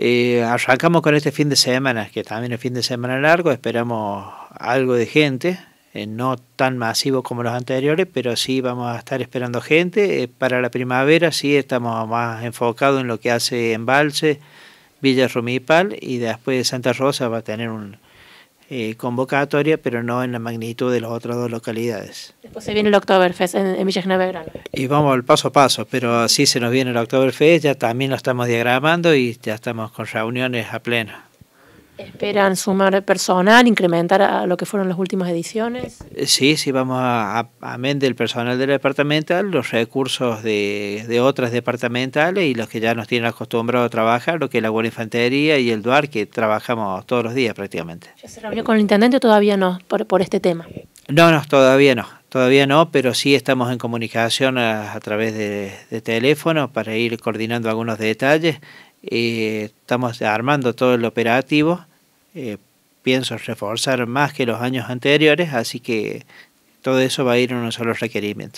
Eh, arrancamos con este fin de semana, que también es fin de semana largo, esperamos algo de gente, eh, no tan masivo como los anteriores, pero sí vamos a estar esperando gente. Eh, para la primavera sí estamos más enfocados en lo que hace Embalse, Villa Rumipal y después Santa Rosa va a tener un, eh, convocatoria, pero no en la magnitud de las otras dos localidades. Después se viene el Octoberfest en, en Y vamos al paso a paso, pero así se nos viene el Octoberfest, ya también lo estamos diagramando y ya estamos con reuniones a plena ¿Esperan sumar personal, incrementar a lo que fueron las últimas ediciones? Eh, sí, sí, vamos a, amén del personal del departamental, los recursos de, de, otras departamentales y los que ya nos tienen acostumbrados a trabajar, lo que es la Guardia Infantería y el DUAR, que trabajamos todos los días prácticamente. ¿Ya se reunió con el intendente o todavía no, por, este tema? No, no, todavía no, todavía no, pero sí estamos en comunicación a, través de, de, teléfono para ir coordinando algunos detalles. Eh, estamos armando todo el operativo eh, pienso reforzar más que los años anteriores, así que todo eso va a ir en unos solo requerimientos.